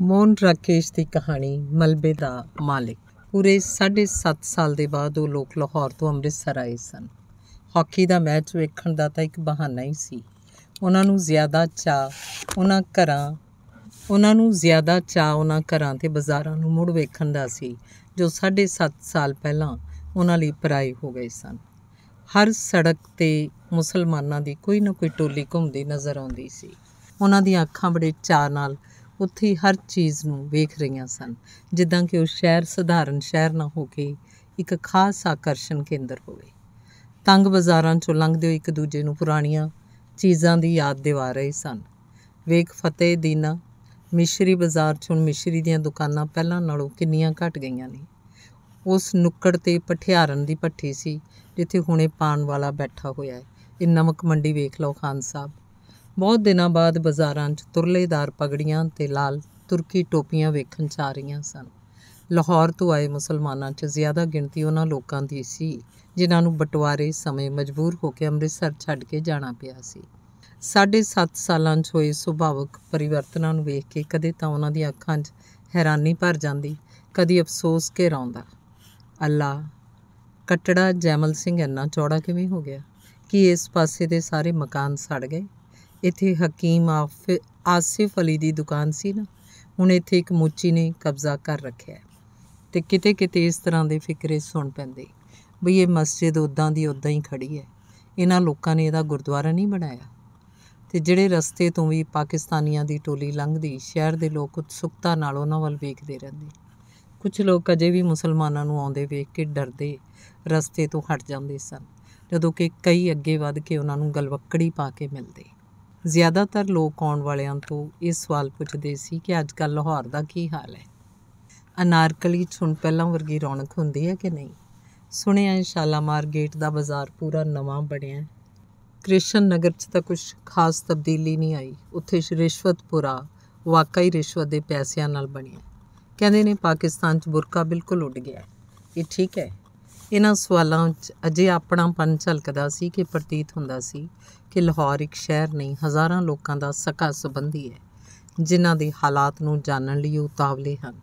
ਮੋਨ ਰਾਕੇਸ਼ ਦੀ ਕਹਾਣੀ ਮਲਬੇ ਦਾ ਮਾਲਕ ਪੂਰੇ 7.5 ਸਾਲ ਦੇ ਬਾਅਦ ਉਹ ਲੋਕ ਲਾਹੌਰ ਤੋਂ ਅੰਮ੍ਰਿਤਸਰ ਆਏ ਸਨ ਹਾਕੀ ਦਾ ਮੈਚ ਵੇਖਣ ਦਾ ਤਾਂ ਇੱਕ ਬਹਾਨਾ ਹੀ ਸੀ ਉਹਨਾਂ ਨੂੰ ਜ਼ਿਆਦਾ ਚਾ ਉਹਨਾਂ ਘਰਾਂ ਉਹਨਾਂ ਨੂੰ ਜ਼ਿਆਦਾ ਚਾ ਉਹਨਾਂ ਘਰਾਂ ਤੇ ਬਾਜ਼ਾਰਾਂ ਨੂੰ ਮੁੜ ਵੇਖਣ ਦਾ ਸੀ ਜੋ 7.5 ਸਾਲ ਪਹਿਲਾਂ ਉਹਨਾਂ ਲਈ ਪਰਾਈ ਹੋ ਗਏ ਸਨ ਹਰ ਸੜਕ ਤੇ ਮੁਸਲਮਾਨਾਂ ਦੀ ਕੋਈ ਨਾ ਕੋਈ ਟੋਲੀ ਘੁੰਮਦੀ ਨਜ਼ਰ ਆਉਂਦੀ ਸੀ ਉਹਨਾਂ ਦੀਆਂ ਅੱਖਾਂ ਬੜੇ ਚਾਹ ਨਾਲ ਉੱਥੇ ਹਰ ਚੀਜ਼ ਨੂੰ ਵੇਖ ਰਹੀਆਂ ਸਨ ਜਿੱਦਾਂ ਕਿ ਉਹ ਸ਼ਹਿਰ ਸਧਾਰਨ ਸ਼ਹਿਰ ਨਾ ਹੋ ਕੇ ਇੱਕ ਖਾਸ ਆਕਰਸ਼ਣ ਕੇਂਦਰ ਹੋਵੇ ਤੰਗ ਬਾਜ਼ਾਰਾਂ ਚੋਂ ਲੰਘਦੇ ਹੋਏ ਇੱਕ ਦੂਜੇ ਨੂੰ ਪੁਰਾਣੀਆਂ ਚੀਜ਼ਾਂ ਦੀ ਯਾਦ ਦਿਵਾ ਰਹੇ ਸਨ ਵੇਖ ਫਤਿਹ ਦੀਨਾ ਮਿਸ਼ਰੀ ਬਾਜ਼ਾਰ ਚੋਂ ਮਿਸ਼ਰੀ ਦੀਆਂ ਦੁਕਾਨਾਂ ਪਹਿਲਾਂ ਨਾਲੋਂ ਕਿੰਨੀਆਂ ਘਟ ਗਈਆਂ ਨੇ ਉਸ ਨੁੱਕੜ ਤੇ ਪਠਿਆਰਨ ਦੀ ਪੱਠੀ ਸੀ ਜਿੱਥੇ ਹੁਣੇ ਪਾਣ ਵਾਲਾ ਬੈਠਾ ਹੋਇਆ ਹੈ ਇਹ ਨਮਕ ਮੰਡੀ ਵੇਖ ਲਓ ਖਾਨ ਸਾਹਿਬ ਬਹੁਤ ਦਿਨਾਂ ਬਾਅਦ ਬਾਜ਼ਾਰਾਂ 'ਚ ਤੁਰਲੇਦਾਰ ਪਗੜੀਆਂ ਤੇ ਲਾਲ ਤੁਰਕੀ ਟੋਪੀਆਂ ਵੇਖਣ 'ਚ ਆ ਰਹੀਆਂ ਸਨ ਲਾਹੌਰ ਤੋਂ ਆਏ ਮੁਸਲਮਾਨਾਂ 'ਚ ਜ਼ਿਆਦਾ ਗਿਣਤੀ ਉਹਨਾਂ ਲੋਕਾਂ ਦੀ ਸੀ ਜਿਨ੍ਹਾਂ ਨੂੰ ਬਟਵਾਰੇ ਸਮੇਂ ਮਜਬੂਰ ਹੋ ਕੇ ਅੰਮ੍ਰਿਤਸਰ ਛੱਡ ਕੇ ਜਾਣਾ ਪਿਆ ਸੀ 7.5 7 ਸਾਲਾਂ 'ਚ ਹੋਏ ਸੁਭਾਵਕ ਪਰਿਵਰਤਨਾਂ ਨੂੰ ਵੇਖ ਕੇ ਕਦੇ ਤਾਂ ਉਹਨਾਂ ਦੀਆਂ ਅੱਖਾਂ 'ਚ ਹੈਰਾਨੀ ਭਰ ਜਾਂਦੀ ਕਦੀ ਅਫਸੋਸ ਕੇ ਰੋਂਦਾ ਅੱਲਾ ਕਟੜਾ ਜੈਮਲ ਸਿੰਘ ਇੰਨਾ ਚੌੜਾ ਕਿਵੇਂ ਹੋ ਗਿਆ ਕਿ ਇਸ ਪਾਸੇ ਦੇ ਸਾਰੇ ਮਕਾਨ ਸੜ ਗਏ ਇੱਥੇ ਹਕੀਮ ਆਸਿਫ ਅਲੀ ਦੀ ਦੁਕਾਨ ਸੀ ਨਾ ਹੁਣ ਇੱਥੇ ਇੱਕ ਮੋਚੀ ਨੇ ਕਬਜ਼ਾ ਕਰ ਰੱਖਿਆ ਤੇ ਕਿਤੇ ਕਿਤੇ ਇਸ ਤਰ੍ਹਾਂ ਦੇ ਫਿਕਰੇ ਸੁਣ ਪੈਂਦੇ ਬਈ ਇਹ ਮਸਜਿਦ ਉਦਾਂ ਦੀ ਉਦਾਂ ਹੀ ਖੜੀ ਹੈ ਇਹਨਾਂ ਲੋਕਾਂ ਨੇ ਇਹਦਾ ਗੁਰਦੁਆਰਾ ਨਹੀਂ ਬਣਾਇਆ ਤੇ ਜਿਹੜੇ ਰਸਤੇ ਤੋਂ ਵੀ ਪਾਕਿਸਤਾਨੀਆਂ ਦੀ ਟੋਲੀ ਲੰਘਦੀ ਸ਼ਹਿਰ ਦੇ ਲੋਕ ਉਤਸੁਕਤਾ ਨਾਲ ਉਹਨਾਂ ਵੱਲ ਵੇਖਦੇ ਰਹਿੰਦੇ ਕੁਝ ਲੋਕ ਅਜੇ ਵੀ ਮੁਸਲਮਾਨਾਂ ਨੂੰ ਆਉਂਦੇ ਵੇਖ ਕੇ ਡਰਦੇ ਰਸਤੇ ਤੋਂ ਹਟ ਜਾਂਦੇ ਸਨ ਜਦੋਂ ਕਿ ਕਈ ਅੱਗੇ ਵੱਧ ਕੇ ਉਹਨਾਂ ਨੂੰ ਗਲਵੱਕੜੀ ਪਾ ਕੇ ਮਿਲਦੇ ਜ਼ਿਆਦਾਤਰ ਲੋਕ ਆਉਣ ਵਾਲਿਆਂ ਤੋਂ ਇਹ ਸਵਾਲ ਪੁੱਛਦੇ ਸੀ ਕਿ ਅੱਜ ਕੱਲ ਲਾਹੌਰ ਦਾ ਕੀ ਹਾਲ ਹੈ ਅਨਾਰਕਲੀ ਚ ਹੁਣ ਪਹਿਲਾਂ ਵਰਗੀ ਰੌਣਕ ਹੁੰਦੀ ਹੈ ਕਿ ਨਹੀਂ ਸੁਣਿਆ ਇਨਸ਼ਾਅੱਲਾ ਮਾਰਗੇਟ ਦਾ ਬਾਜ਼ਾਰ ਪੂਰਾ ਨਵਾਂ ਬਣਿਆ ਕ੍ਰਿਸ਼ਨ ਨਗਰ ਚ ਤਾਂ ਕੁਝ ਖਾਸ ਤਬਦੀਲੀ ਨਹੀਂ ਆਈ ਉੱਥੇ ਰਿਸ਼ਵਤਪੁਰਾ ਵਾਕਈ ਰਿਸ਼ਵਤ ਦੇ ਪੈਸਿਆਂ ਨਾਲ ਬਣਿਆ ਕਹਿੰਦੇ ਨੇ ਪਾਕਿਸਤਾਨ ਚ ਬੁਰਕਾ ਬਿਲਕੁਲ ਉੱਡ ਗਿਆ ਇਹ ਠੀਕ ਹੈ ਇਹਨਾਂ ਸਵਾਲਾਂ 'ਚ ਅਜੇ ਆਪਣਾ ਪਨ ਝਲਕਦਾ ਸੀ ਕਿ ਪ੍ਰਤੀਤ ਹੁੰਦਾ ਸੀ ਕਿ ਲਾਹੌਰ ਇੱਕ ਸ਼ਹਿਰ ਨਹੀਂ ਹਜ਼ਾਰਾਂ ਲੋਕਾਂ ਦਾ ਸਕਾ ਸੰਬੰਧੀ ਹੈ ਜਿਨ੍ਹਾਂ ਦੇ ਹਾਲਾਤ ਨੂੰ ਜਾਣਨ ਲਈ ਉਤਾਵਲੇ ਹਨ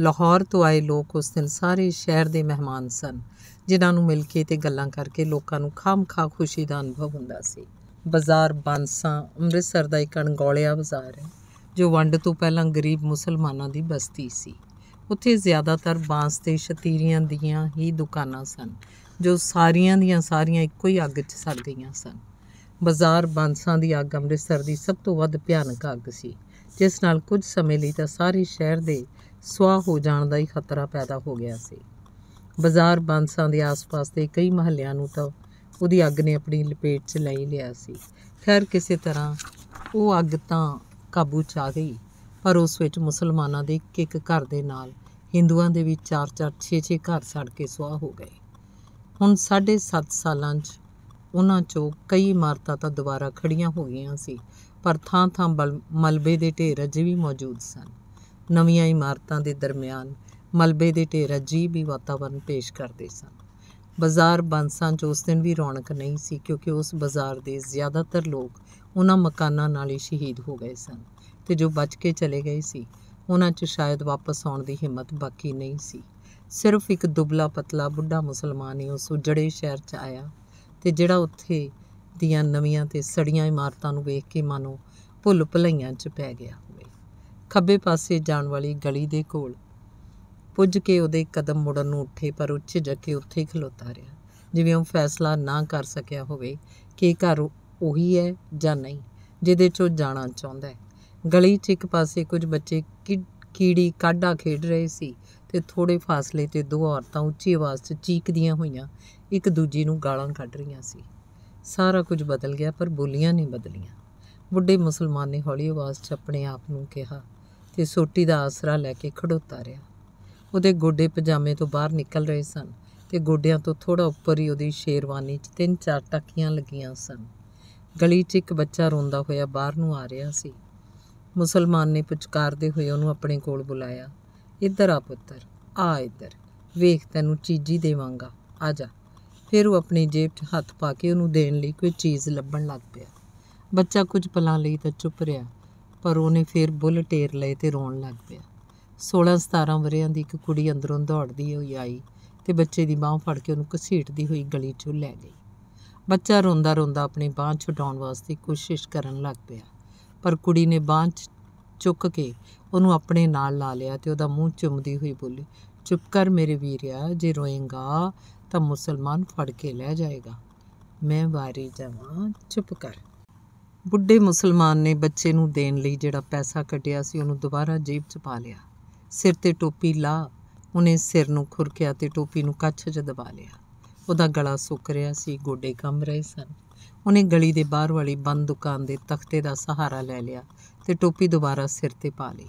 ਲਾਹੌਰ ਤੋਂ ਆਏ ਲੋਕ ਉਸ ਦਿਨ ਸਾਰੇ ਸ਼ਹਿਰ ਦੇ ਮਹਿਮਾਨ ਸਨ ਜਿਨ੍ਹਾਂ ਨੂੰ ਮਿਲ ਕੇ ਤੇ ਗੱਲਾਂ ਕਰਕੇ ਲੋਕਾਂ ਨੂੰ ਖਾਮਖਾ ਖੁਸ਼ੀ ਦਾ ਅਨੁਭਵ ਹੁੰਦਾ ਸੀ ਬਾਜ਼ਾਰ ਬਾਂਸਾ ਅੰਮ੍ਰਿਤਸਰ ਦਾ ਇੱਕ ਅਣਗੌਲਿਆ ਬਾਜ਼ਾਰ ਹੈ ਜੋ ਵੰਡ ਤੋਂ ਪਹਿਲਾਂ ਗਰੀਬ ਮੁਸਲਮਾਨਾਂ ਦੀ ਬਸਤੀ ਸੀ ਉੱਥੇ ਜ਼ਿਆਦਾਤਰ ਬਾਂਸ ਤੇ ਛਤਰੀਆਂ ਦੀਆਂ ਹੀ ਦੁਕਾਨਾਂ ਸਨ ਜੋ ਸਾਰੀਆਂ ਦੀਆਂ ਸਾਰੀਆਂ ਇੱਕੋ ਹੀ ਅੱਗ 'ਚ ਸੜ ਗਈਆਂ ਸਨ ਬਾਜ਼ਾਰ ਬਾਂਸਾਂ ਦੀ ਅੱਗ ਅੰਮ੍ਰਿਤਸਰ ਦੀ ਸਭ ਤੋਂ ਵੱਧ ਭਿਆਨਕ ਅੱਗ ਸੀ ਜਿਸ ਨਾਲ ਕੁਝ ਸਮੇਂ ਲਈ ਤਾਂ ਸਾਰੇ ਸ਼ਹਿਰ ਦੇ ਸਵਾਹ ਹੋ ਜਾਣ ਦਾ ਹੀ ਖਤਰਾ ਪੈਦਾ ਹੋ ਗਿਆ ਸੀ ਬਾਜ਼ਾਰ ਬਾਂਸਾਂ ਦੇ ਆਸ-ਪਾਸ ਦੇ ਕਈ ਮਹੱਲਿਆਂ ਨੂੰ ਤਾਂ ਉਹਦੀ ਅੱਗ ਨੇ ਆਪਣੀ ਲਪੇਟ 'ਚ ਲੈ ਲਿਆ ਸੀ ਖੈਰ ਕਿਸੇ ਤਰ੍ਹਾਂ ਉਹ ਅੱਗ ਤਾਂ ਕਾਬੂ 'ਚ ਆ ਗਈ ਪਰ ਉਸ ਵਿੱਚ ਮੁਸਲਮਾਨਾਂ ਦੇ ਇੱਕ ਇੱਕ ਘਰ ਦੇ ਨਾਲ ਹਿੰਦੂਆਂ ਦੇ ਵੀ 4-4 6-6 ਘਰ ਸੜ ਕੇ ਸੁਆਹ ਹੋ ਗਏ ਹੁਣ 7.5 ਸਾਲਾਂ 'ਚ ਉਹਨਾਂ 'ਚੋਂ ਕਈ ਇਮਾਰਤਾਂ ਤਾਂ ਦੁਬਾਰਾ ਖੜੀਆਂ ਹੋ ਗਈਆਂ ਸੀ ਪਰ ਥਾਂ-ਥਾਂ ਮਲਬੇ ਦੇ ਢੇਰ ਅਜੇ ਵੀ ਮੌਜੂਦ ਸਨ ਨਵੀਆਂ ਇਮਾਰਤਾਂ ਦੇ ਦਰਮਿਆਨ ਮਲਬੇ ਦੇ ਢੇਰ ਅਜੀਬ ਵੀ ਵਾਤਾਵਰਣ ਪੇਸ਼ ਕਰਦੇ ਸਨ ਬਾਜ਼ਾਰ ਬਾਂਸਾਂ 'ਚ ਉਸ ਦਿਨ ਵੀ ਰੌਣਕ ਨਹੀਂ ਸੀ ਕਿਉਂਕਿ ਉਸ ਬਾਜ਼ਾਰ ਦੇ ਜ਼ਿਆਦਾਤਰ ਲੋਕ ਉਹਨਾਂ ਮਕਾਨਾਂ ਨਾਲ ਹੀ ਸ਼ਹੀਦ ਹੋ ਗਏ ਸਨ ਤੇ ਜੋ ਬਚ ਕੇ ਚਲੇ ਗਏ ਸੀ ਉਹਨਾਂ 'ਚ ਸ਼ਾਇਦ ਵਾਪਸ ਆਉਣ ਦੀ ਹਿੰਮਤ ਬਾਕੀ ਨਹੀਂ ਸੀ ਸਿਰਫ ਇੱਕ ਦੁਬਲਾ ਪਤਲਾ ਬੁੱਢਾ ਮੁਸਲਮਾਨ ਹੀ ਉਸ ਉਜੜੇ ਸ਼ਹਿਰ 'ਚ ਆਇਆ ਤੇ ਜਿਹੜਾ ਉੱਥੇ ਦੀਆਂ ਨਵੀਆਂ ਤੇ ਸੜੀਆਂ ਇਮਾਰਤਾਂ ਨੂੰ ਵੇਖ ਕੇ ਮਨੋਂ ਭੁੱਲ ਭਲਾਈਆਂ 'ਚ ਪੈ ਗਿਆ ਹੋਵੇ ਖੱਬੇ ਪਾਸੇ ਜਾਣ ਵਾਲੀ ਗਲੀ ਦੇ ਕੋਲ ਪੁੱਜ ਕੇ ਉਹਦੇ ਕਦਮ ਮੁੜਨ ਨੂੰ ਉੱਠੇ ਪਰ ਉੱਚੇ ਜੱਕੇ ਉੱਥੇ ਹੀ ਖਲੋਤਾ ਰਿਹਾ ਜਿਵੇਂ ਉਹ ਫੈਸਲਾ ਨਾ ਕਰ ਸਕਿਆ ਹੋਵੇ ਕਿ ਘਰ ਉਹੀ ਹੈ ਜਾਂ ਨਹੀਂ ਜਿਹਦੇ 'ਚੋਂ ਜਾਣਾ ਚਾਹੁੰਦਾ ਹੈ ਗਲੀ 'ਚ ਇੱਕ ਪਾਸੇ ਕੁਝ ਬੱਚੇ ਕੀੜੀ ਕਾਢਾ ਖੇਡ ਰਹੇ ਸੀ ਤੇ ਥੋੜੇ ਫਾਸਲੇ ਤੇ ਦੋ ਔਰਤਾਂ ਉੱਚੀ ਆਵਾਜ਼ 'ਚ ਚੀਕਦੀਆਂ ਹੋਈਆਂ ਇੱਕ ਦੂਜੀ ਨੂੰ ਗਾਲਾਂ ਕੱਢ ਰਹੀਆਂ ਸੀ ਸਾਰਾ ਕੁਝ ਬਦਲ ਗਿਆ ਪਰ ਬੋਲੀਆਂ ਨਹੀਂ ਬਦਲੀਆਂ ਬੁੱਢੇ ਮੁਸਲਮਾਨ ਨੇ ਹੌਲੀ ਆਵਾਜ਼ 'ਚ ਆਪਣੇ ਆਪ ਨੂੰ ਕਿਹਾ ਤੇ ਸੋਟੀ ਦਾ ਆਸਰਾ ਲੈ ਕੇ ਖੜੋਤਾ ਰਿਹਾ ਉਹਦੇ ਗੋਡੇ ਪਜਾਮੇ ਤੋਂ ਬਾਹਰ ਨਿਕਲ ਰਹੇ ਸਨ ਤੇ ਗੋਡਿਆਂ ਤੋਂ ਥੋੜਾ ਉੱਪਰ ਹੀ ਉਹਦੀ ਸ਼ੇਰਵਾਨੀ 'ਚ ਤਿੰਨ ਚਾਰ ਟੱਕੀਆਂ ਲੱਗੀਆਂ ਸਨ ਗਲੀ 'ਚ ਇੱਕ ਬੱਚਾ ਰੋਂਦਾ ਹੋਇਆ ਬਾਹਰ ਨੂੰ ਆ ਰਿਹਾ ਸੀ ਮੁਸਲਮਾਨ ਨੇ ਪੁਚਕਾਰਦੇ ਹੋਏ ਉਹਨੂੰ ਆਪਣੇ ਕੋਲ ਬੁਲਾਇਆ ਇੱਧਰ ਆ ਪੁੱਤਰ ਆ ਇੱਧਰ ਵੇਖ ਤੈਨੂੰ ਚੀਜ਼ੀ ਦੇਵਾਂਗਾ ਆ ਜਾ ਫਿਰ ਉਹ ਆਪਣੀ ਜੇਬ 'ਚ ਹੱਥ ਪਾ ਕੇ ਉਹਨੂੰ ਦੇਣ ਲਈ ਕੋਈ ਚੀਜ਼ ਲੱਭਣ ਲੱਗ ਪਿਆ ਬੱਚਾ ਕੁਝ ਪਲਾਂ ਲਈ ਤਾਂ ਚੁੱਪ ਰਿਹਾ ਪਰ ਉਹਨੇ ਫਿਰ ਬੁੱਲ ਟੇਰ ਲਏ ਤੇ ਰੋਣ ਲੱਗ ਪਿਆ 16-17 ਵਰਿਆਂ ਦੀ ਇੱਕ ਕੁੜੀ ਅੰਦਰੋਂ ਦੌੜਦੀ ਹੋਈ ਆਈ ਤੇ ਬੱਚੇ ਦੀ ਬਾਹ ਫੜ ਕੇ ਉਹਨੂੰ ਘਸੀਟਦੀ ਹੋਈ ਗਲੀ 'ਚੋਂ ਲੈ ਗਈ ਬੱਚਾ ਰੋਂਦਾ ਰੋਂਦਾ ਆਪਣੀ ਬਾਹ ਛੁਡਾਉਣ ਵਾਸਤੇ ਕੋਸ਼ਿਸ਼ ਕਰਨ ਲੱਗ ਪਿਆ ਪਰ ਕੁੜੀ ਨੇ ਬਾਂਹ ਚੁੱਕ ਕੇ ਉਹਨੂੰ ਆਪਣੇ ਨਾਲ ਲਾ ਲਿਆ ਤੇ ਉਹਦਾ ਮੂੰਹ ਚੁੰਮਦੀ ਹੋਈ ਬੋਲੀ ਚੁੱਪ ਕਰ ਮੇਰੇ ਵੀਰਿਆ ਜੇ ਰੋਏਗਾ ਤਾਂ ਮੁਸਲਮਾਨ ਫੜ ਕੇ ਲੈ ਜਾਏਗਾ ਮੈਂ ਵਾਰੀ ਜਾਵਾਂ ਚੁੱਪ ਕਰ ਬੁੱਢੇ ਮੁਸਲਮਾਨ ਨੇ ਬੱਚੇ ਨੂੰ ਦੇਣ ਲਈ ਜਿਹੜਾ ਪੈਸਾ ਕੱਢਿਆ ਸੀ ਉਹਨੂੰ ਦੁਬਾਰਾ ਜੇਬ 'ਚ ਪਾ ਲਿਆ ਸਿਰ ਤੇ ਟੋਪੀ ਲਾ ਉਹਨੇ ਸਿਰ ਨੂੰ ਖੁਰਕਿਆ ਤੇ ਟੋਪੀ ਨੂੰ ਕੱਛ 'ਚ ਦਬਾ ਲਿਆ ਉਹਦਾ ਗਲਾ ਸੁੱਕ ਰਿਹਾ ਸੀ ਗੋਡੇ ਕੰਬ ਰਹੇ ਸਨ ਉਹਨੇ ਗਲੀ ਦੇ ਬਾਹਰ ਵਾਲੀ ਬੰਦ ਦੁਕਾਨ ਦੇ ਤਖਤੇ ਦਾ ਸਹਾਰਾ ਲੈ ਲਿਆ ਤੇ ਟੋਪੀ ਦੁਬਾਰਾ ਸਿਰ ਤੇ ਪਾ ਲਈ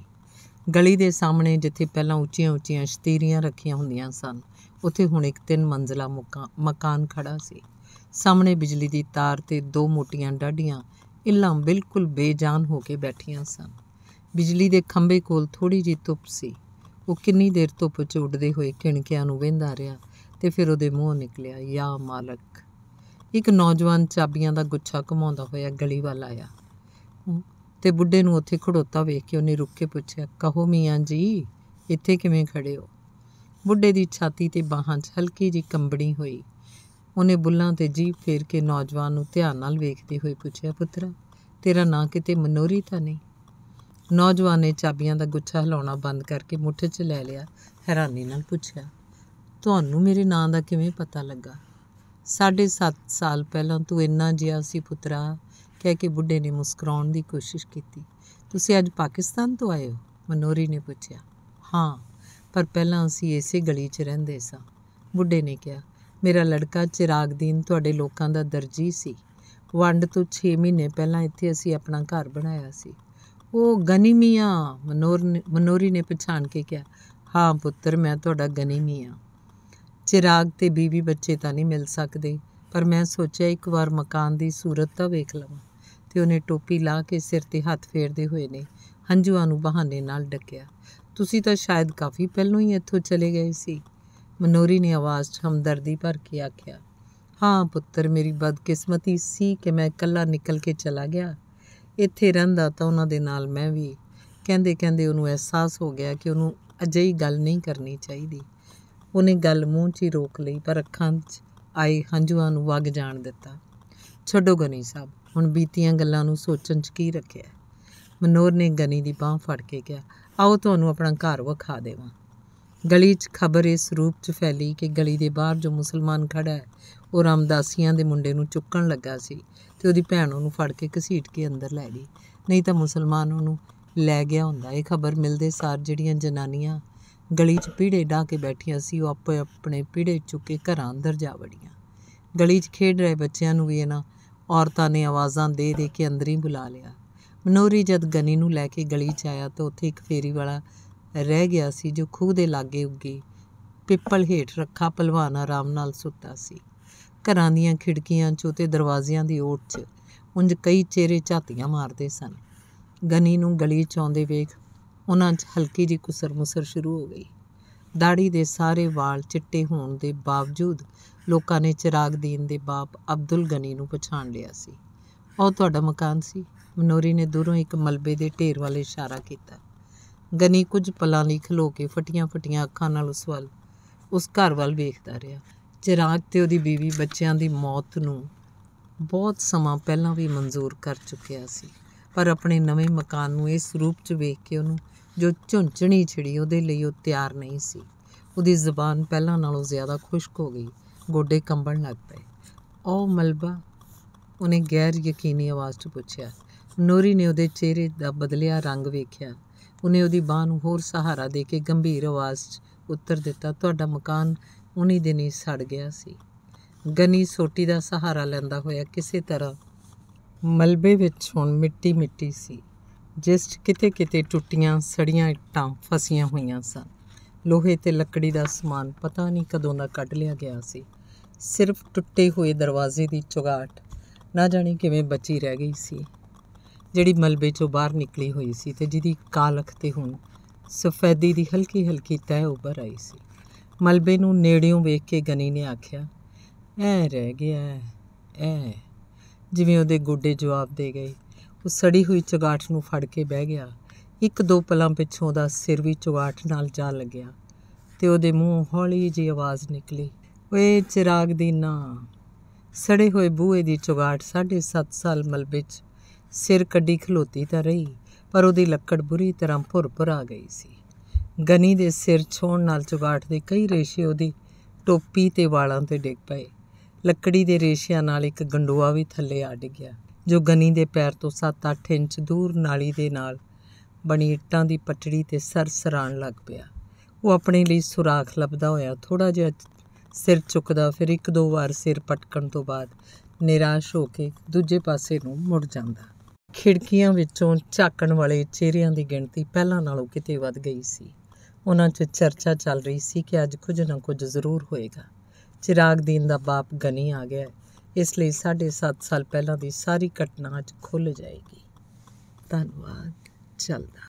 ਗਲੀ ਦੇ ਸਾਹਮਣੇ ਜਿੱਥੇ ਪਹਿਲਾਂ ਉੱਚੀਆਂ-ਉੱਚੀਆਂ ਸ਼ਤੀਰੀਆਂ ਰੱਖੀਆਂ ਹੁੰਦੀਆਂ ਸਨ ਉੱਥੇ ਹੁਣ ਇੱਕ ਤਿੰਨ ਮੰਜ਼ਲਾ ਮਕਾਨ ਖੜਾ ਸੀ ਸਾਹਮਣੇ ਬਿਜਲੀ ਦੀ ਤਾਰ ਤੇ ਦੋ ਮੋਟੀਆਂ ਡਾਢੀਆਂ ਇੱਲਾਂ ਬਿਲਕੁਲ ਬੇਜਾਨ ਹੋ ਕੇ ਬੈਠੀਆਂ ਸਨ ਬਿਜਲੀ ਦੇ ਖੰਭੇ ਕੋਲ ਥੋੜੀ ਜੀ ਧੁੱਪ ਸੀ ਉਹ ਕਿੰਨੀ ਦੇਰ ਧੁੱਪ 'ਚ ਉੱਡਦੇ ਹੋਏ ਕਿਣਕਿਆਂ ਨੂੰ ਵੇਂਦਾ ਰਿਹਾ ਤੇ ਫਿਰ ਉਹਦੇ ਮੂੰਹੋਂ ਨਿਕਲਿਆ ਯਾ ਮਾਲਕ ਇੱਕ ਨੌਜਵਾਨ ਚਾਬੀਆਂ ਦਾ ਗੁੱਛਾ ਘਮਾਉਂਦਾ ਹੋਇਆ ਗਲੀ ਵੱਲ ਆਇਆ ਤੇ ਬੁੱਢੇ ਨੂੰ ਉੱਥੇ ਖੜੋਤਾ ਵੇਖ ਕੇ ਉਹਨੇ ਰੁੱਕ ਕੇ ਪੁੱਛਿਆ ਕਹੋ ਮੀਆਂ ਜੀ ਇੱਥੇ ਕਿਵੇਂ ਖੜੇ ਹੋ ਬੁੱਢੇ ਦੀ ਛਾਤੀ ਤੇ ਬਾਹਾਂ 'ਚ ਹਲਕੀ ਜੀ ਕੰਬਣੀ ਹੋਈ ਉਹਨੇ ਬੁੱਲਾਂ ਤੇ ਜੀਭ ਫੇਰ ਕੇ ਨੌਜਵਾਨ ਨੂੰ ਧਿਆਨ ਨਾਲ ਵੇਖਦੇ ਹੋਏ ਪੁੱਛਿਆ ਪੁੱਤਰਾ ਤੇਰਾ ਨਾਂ ਕਿਤੇ ਮਨੋਰੀ ਤਾਂ ਨਹੀਂ ਨੌਜਵਾਨ ਨੇ ਚਾਬੀਆਂ ਦਾ ਗੁੱਛਾ ਹਿਲਾਉਣਾ ਬੰਦ ਕਰਕੇ ਮੁੱਠ 'ਚ ਲੈ ਲਿਆ ਹੈਰਾਨੀ ਨਾਲ ਪੁੱਛਿਆ ਤੁਹਾਨੂੰ ਮੇਰੇ ਨਾਂ ਦਾ ਕਿਵੇਂ ਪਤਾ ਲੱਗਾ ਸਾਢੇ 7 ਸਾਲ ਪਹਿਲਾਂ ਤੂੰ ਇੰਨਾ ਜਿਆ ਸੀ ਪੁੱਤਰਾ ਕਹਿ ਕੇ ਬੁੱਢੇ ਨੇ ਮੁਸਕਰਾਉਣ ਦੀ ਕੋਸ਼ਿਸ਼ ਕੀਤੀ ਤੁਸੀਂ ਅੱਜ ਪਾਕਿਸਤਾਨ ਤੋਂ ਆਏ ਹੋ ਮਨੋਰੀ ਨੇ ਪੁੱਛਿਆ ਹਾਂ ਪਰ ਪਹਿਲਾਂ ਅਸੀਂ ਇਸੇ ਗਲੀ 'ਚ ਰਹਿੰਦੇ ਸਾਂ ਬੁੱਢੇ ਨੇ ਕਿਹਾ ਮੇਰਾ ਲੜਕਾ ਚਿਰਾਗਦੀਨ ਤੁਹਾਡੇ ਲੋਕਾਂ ਦਾ ਦਰਜੀ ਸੀ ਵੰਡ ਤੋਂ 6 ਮਹੀਨੇ ਪਹਿਲਾਂ ਇੱਥੇ ਅਸੀਂ ਆਪਣਾ ਘਰ ਬਣਾਇਆ ਸੀ ਉਹ ਗਨੀ ਮਨੋਰ ਮਨੋਰੀ ਨੇ ਪਛਾਣ ਕੇ ਕਿਹਾ ਹਾਂ ਪੁੱਤਰ ਮੈਂ ਤੁਹਾਡਾ ਗਨੀ ਚਿਰਾਗ ਤੇ بیوی ਬੱਚੇ ਤਾਂ ਨਹੀਂ ਮਿਲ ਸਕਦੇ ਪਰ ਮੈਂ ਸੋਚਿਆ ਇੱਕ ਵਾਰ ਮਕਾਨ ਦੀ ਸੂਰਤ ਤਾਂ ਵੇਖ ਲਵਾਂ ਤੇ ਉਹਨੇ ਟੋਪੀ ਲਾ ਕੇ ਸਿਰ ਤੇ ਹੱਥ ਫੇਰਦੇ ਹੋਏ ਨੇ ਹੰਝੂਆਂ ਨੂੰ ਬਹਾਨੇ ਨਾਲ ਡੱਕਿਆ ਤੁਸੀਂ ਤਾਂ ਸ਼ਾਇਦ ਕਾਫੀ ਪਹਿਲਾਂ ਹੀ ਇੱਥੋਂ ਚਲੇ ਗਏ ਸੀ ਮਨੋਰੀ ਨੇ ਆਵਾਜ਼ 'ਚ ਹਮਦਰਦੀ ਭਰ ਕੇ ਆਖਿਆ ਹਾਂ ਪੁੱਤਰ ਮੇਰੀ ਬਦਕਿਸਮਤੀ ਸੀ ਕਿ ਮੈਂ ਇਕੱਲਾ ਨਿਕਲ ਕੇ ਚਲਾ ਗਿਆ ਇੱਥੇ ਰਹਿੰਦਾ ਤਾਂ ਉਹਨਾਂ ਦੇ ਨਾਲ ਮੈਂ ਵੀ ਕਹਿੰਦੇ ਕਹਿੰਦੇ ਉਹਨੂੰ ਅਹਿਸਾਸ ਹੋ ਗਿਆ ਕਿ ਉਹਨੂੰ ਅਜਿਹੀ ਗੱਲ ਨਹੀਂ ਕਰਨੀ ਚਾਹੀਦੀ ਉਹਨੇ ਗੱਲ ਮੂੰਹ 'ਚ ਹੀ ਰੋਕ ਲਈ ਪਰ ਅੱਖਾਂ 'ਚ ਆਏ ਹੰਝੂਆਂ ਨੂੰ ਵਗ ਜਾਣ ਦਿੱਤਾ ਛੱਡੋ ਗਨੀ ਸਾਹਿਬ ਹੁਣ ਬੀਤੀਆਂ ਗੱਲਾਂ ਨੂੰ ਸੋਚਣ 'ਚ ਕੀ ਰੱਖਿਆ ਮਨੋਰ ਨੇ ਗਨੀ ਦੀ ਬਾਹ ਫੜ ਕੇ ਕਿਹਾ ਆਓ ਤੁਹਾਨੂੰ ਆਪਣਾ ਘਰ ਵਿਖਾ ਦੇਵਾਂ ਗਲੀ 'ਚ ਖਬਰ ਇਸ ਰੂਪ 'ਚ ਫੈਲੀ ਕਿ ਗਲੀ ਦੇ ਬਾਹਰ ਜੋ ਮੁਸਲਮਾਨ ਖੜਾ ਹੈ ਉਹ ਰਾਮਦਾਸੀਆਂ ਦੇ ਮੁੰਡੇ ਨੂੰ ਚੁੱਕਣ ਲੱਗਾ ਸੀ ਤੇ ਉਹਦੀ ਭੈਣ ਉਹਨੂੰ ਫੜ ਕੇ ਘਸੀਟ ਕੇ ਅੰਦਰ ਲੈ ਗਈ ਨਹੀਂ ਤਾਂ ਮੁਸਲਮਾਨ ਉਹਨੂੰ ਲੈ ਗਿਆ ਹੁੰਦਾ ਇਹ ਖਬਰ ਮਿਲਦੇ ਸਾਰ ਜਿਹੜੀਆਂ ਜਨਾਨੀਆਂ ਗਲੀ 'ਚ ਪੀੜੇ ਢਾ ਕੇ ਬੈਠੀਆਂ ਸੀ ਉਹ ਆਪੇ ਆਪਣੇ ਪੀੜੇ ਚੁੱਕ ਕੇ ਘਰਾਂ ਅੰਦਰ ਜਾ ਵੜੀਆਂ ਗਲੀ 'ਚ ਖੇਡ ਰਹੇ ਬੱਚਿਆਂ ਨੂੰ ਵੀ ਇਹਨਾਂ ਔਰਤਾਂ ਨੇ ਆਵਾਜ਼ਾਂ ਦੇ ਦੇ ਕੇ ਅੰਦਰ ਹੀ ਬੁਲਾ ਲਿਆ ਮਨੋਰੀ ਜਦ ਗਨੀ ਨੂੰ ਲੈ ਕੇ ਗਲੀ 'ਚ ਆਇਆ ਤਾਂ ਉੱਥੇ ਇੱਕ ਫੇਰੀ ਵਾਲਾ ਰਹਿ ਗਿਆ ਸੀ ਜੋ ਖੂਹ ਦੇ ਲਾਗੇ ਉੱਗੀ ਪਿੱਪਲ ਹੇਠ ਰੱਖਾ ਪਹਿਲਵਾਨ ਆਰਾਮ ਨਾਲ ਸੁੱਤਾ ਸੀ ਘਰਾਂ ਦੀਆਂ ਖਿੜਕੀਆਂ 'ਚੋਂ ਤੇ ਦਰਵਾਜ਼ਿਆਂ ਦੀ ਓਟ 'ਚ ਉੰਜ ਕਈ ਚਿਹਰੇ ਝਾਤੀਆਂ ਮਾਰਦੇ ਸਨ ਗਨੀ ਨੂੰ ਗਲੀ 'ਚ ਆਉਂਦੇ ਵੇਖ ਉਹਨਾਂ 'ਚ ਹਲਕੀ ਜੀ ਕੁਸਰ-ਮੁਸਰ ਸ਼ੁਰੂ ਹੋ ਗਈ ਦਾੜੀ ਦੇ ਸਾਰੇ ਵਾਲ ਚਿੱਟੇ ਹੋਣ ਦੇ ਬਾਵਜੂਦ ਲੋਕਾਂ ਨੇ ਚਿਰਾਗ ਦੀਨ ਦੇ ਬਾਪ ਅਬਦੁਲ ਗਨੀ ਨੂੰ ਪਛਾਣ ਲਿਆ ਸੀ ਉਹ ਤੁਹਾਡਾ ਮਕਾਨ ਸੀ ਮਨੋਰੀ ਨੇ ਦੂਰੋਂ ਇੱਕ ਮਲਬੇ ਦੇ ਢੇਰ ਵੱਲ ਇਸ਼ਾਰਾ ਕੀਤਾ ਗਨੀ ਕੁਝ ਪਲਾਂ ਲਈ ਖਲੋ ਕੇ ਫਟੀਆਂ-ਫਟੀਆਂ ਅੱਖਾਂ ਨਾਲ ਉਸ ਵੱਲ ਉਸ ਘਰ ਵੱਲ ਵੇਖਦਾ ਰਿਹਾ ਚਿਰਾਗ ਤੇ ਉਹਦੀ ਬੀਵੀ ਬੱਚਿਆਂ ਦੀ ਮੌਤ ਨੂੰ ਬਹੁਤ ਸਮਾਂ ਪਹਿਲਾਂ ਵੀ ਮਨਜ਼ੂਰ ਕਰ ਚੁੱਕਿਆ ਸੀ ਪਰ ਆਪਣੇ ਨਵੇਂ ਮਕਾਨ ਨੂੰ ਇਸ ਰੂਪ 'ਚ ਵੇਖ ਕੇ ਉਹਨੂੰ ਜੋ ਝੁੰਚਣੀ ਛਿੜੀ ਉਹਦੇ ਲਈ ਉਹ ਤਿਆਰ ਨਹੀਂ ਸੀ ਉਹਦੀ ਜ਼ੁਬਾਨ ਪਹਿਲਾਂ ਨਾਲੋਂ ਜ਼ਿਆਦਾ ਖੁਸ਼ਕ ਹੋ ਗਈ ਗੋਡੇ ਕੰਬਣ ਲੱਗ ਪਏ ਉਹ ਮਲਬਾ ਉਹਨੇ ਗੈਰ ਯਕੀਨੀ ਆਵਾਜ਼ 'ਚ ਪੁੱਛਿਆ ਨੋਰੀ ਨੇ ਉਹਦੇ ਚਿਹਰੇ ਦਾ ਬਦਲਿਆ ਰੰਗ ਵੇਖਿਆ ਉਹਨੇ ਉਹਦੀ ਬਾਹ ਨੂੰ ਹੋਰ ਸਹਾਰਾ ਦੇ ਕੇ ਗੰਭੀਰ ਆਵਾਜ਼ 'ਚ ਉੱਤਰ ਦਿੱਤਾ ਤੁਹਾਡਾ ਮਕਾਨ ਉਨੀ ਦਿਨੀ ਸੜ ਗਿਆ ਸੀ ਗਨੀ ਸੋਟੀ ਦਾ ਸਹਾਰਾ ਲੈਂਦਾ ਹੋਇਆ ਕਿਸੇ ਤਰ੍ਹਾਂ ਮਲਬੇ ਵਿੱਚ ਹੁਣ ਮਿੱਟੀ ਮਿੱਟੀ ਸੀ ਜਿਸ ਕਿਤੇ-ਕਿਤੇ ਟੁੱਟੀਆਂ ਸੜੀਆਂ ਇੱਟਾਂ ਫਸੀਆਂ ਹੋਈਆਂ ਸਨ ਲੋਹੇ ਤੇ ਲੱਕੜੀ ਦਾ ਸਮਾਨ ਪਤਾ ਨਹੀਂ ਕਦੋਂ ਦਾ ਕੱਢ ਲਿਆ ਗਿਆ ਸੀ ਸਿਰਫ ਟੁੱਟੇ ਹੋਏ ਦਰਵਾਜ਼ੇ ਦੀ ਚੁਗਾਟ ਨਾ ਜਾਣੀ ਕਿਵੇਂ ਬਚੀ ਰਹਿ ਗਈ ਸੀ ਜਿਹੜੀ ਮਲਬੇ 'ਚੋਂ ਬਾਹਰ ਨਿਕਲੀ ਹੋਈ ਸੀ ਤੇ ਜਿਹਦੀ ਕਾਲਖ ਤੇ ਹੁਣ ਸਫੈਦੀ ਦੀ ਹਲਕੀ-ਹਲਕੀ ਤੈ ਉੱਪਰ ਆਈ ਸੀ ਮਲਬੇ ਨੂੰ ਨੇੜਿਓਂ ਵੇਖ ਕੇ ਗਨੀ ਨੇ ਆਖਿਆ ਐ ਰਹਿ ਗਿਆ ਐ ਜਿਵੇਂ ਉਹਦੇ ਗੋਡੇ ਜਵਾਬ ਦੇ ਗਏ ਉਹ ਸੜੀ ਹੋਈ ਚਗਾਟ ਨੂੰ ਫੜ ਕੇ ਬਹਿ ਗਿਆ ਇੱਕ ਦੋ ਪਲਾਂ ਪਿੱਛੋਂ ਦਾ ਸਿਰ ਵੀ ਚੁਗਾਠ ਨਾਲ ਜਾ ਲੱਗਿਆ ਤੇ ਉਹਦੇ ਮੂੰਹ ਹੌਲੀ ਜੀ ਆਵਾਜ਼ ਨਿਕਲੀ ਓਏ ਚਿਰਾਗ ਦੀ ਨਾ ਸੜੇ ਹੋਏ ਬੂਹੇ ਦੀ ਚੁਗਾਠ 7.5 ਸਾਲ ਮਲਬੇ 'ਚ ਸਿਰ ਕੱਢੀ ਖਲੋਤੀ ਤਾਂ ਰਹੀ ਪਰ ਉਹਦੀ ਲੱਕੜ ਬੁਰੀ ਤਰ੍ਹਾਂ ਭੁਰ ਆ ਗਈ ਸੀ ਗਨੀ ਦੇ ਸਿਰ ਛੋਣ ਨਾਲ ਚੁਗਾਠ ਦੇ ਕਈ ਰੇਸ਼ੇ ਉਹਦੀ ਟੋਪੀ ਤੇ ਵਾਲਾਂ ਤੇ ਡਿੱਗ ਪਏ ਲੱਕੜੀ ਦੇ ਰੇਸ਼ਿਆਂ ਨਾਲ ਇੱਕ ਗੰਡੋਆ ਵੀ ਥੱਲੇ ਆ ਡਿੱਗਿਆ ਜੋ ਗਨੀ ਦੇ ਪੈਰ ਤੋਂ 7-8 ਇੰਚ ਦੂਰ ਨਾਲੀ ਦੇ ਨਾਲ ਬਣੀ ਇੱਟਾਂ ਦੀ ਪਟੜੀ ਤੇ ਸਰਸਰਾਣ ਲੱਗ ਪਿਆ ਉਹ ਆਪਣੇ ਲਈ ਸੁਰਾਖ ਲੱਭਦਾ ਹੋਇਆ ਥੋੜਾ ਜਿਹਾ ਸਿਰ ਚੁੱਕਦਾ ਫਿਰ ਇੱਕ ਦੋ ਵਾਰ ਸਿਰ ਪਟਕਣ ਤੋਂ ਬਾਅਦ ਨਿਰਾਸ਼ ਹੋ ਕੇ ਦੂਜੇ ਪਾਸੇ ਨੂੰ ਮੁੜ ਜਾਂਦਾ ਖਿੜਕੀਆਂ ਵਿੱਚੋਂ ਝਾਕਣ ਵਾਲੇ ਚਿਹਰਿਆਂ ਦੀ ਗਿਣਤੀ ਪਹਿਲਾਂ ਨਾਲੋਂ ਕਿਤੇ ਵੱਧ ਗਈ ਸੀ ਉਹਨਾਂ 'ਚ ਚਰਚਾ ਚੱਲ ਰਹੀ ਸੀ ਕਿ ਅੱਜ ਕੁਝ ਨਾ ਕੁਝ ਜ਼ਰੂਰ ਹੋਏਗਾ ਚਿਰਾਗਦੀਨ ਦਾ ਬਾਪ ਗਨੀ ਆ ਗਿਆ ਇਸ ਲਈ 7.5 ਸਾਲ ਪਹਿਲਾਂ ਦੀ ਸਾਰੀ ਘਟਨਾ ਅੱਜ ਖੁੱਲ ਜਾਏਗੀ ਧੰਨਵਾਦ ਚੱਲਦਾ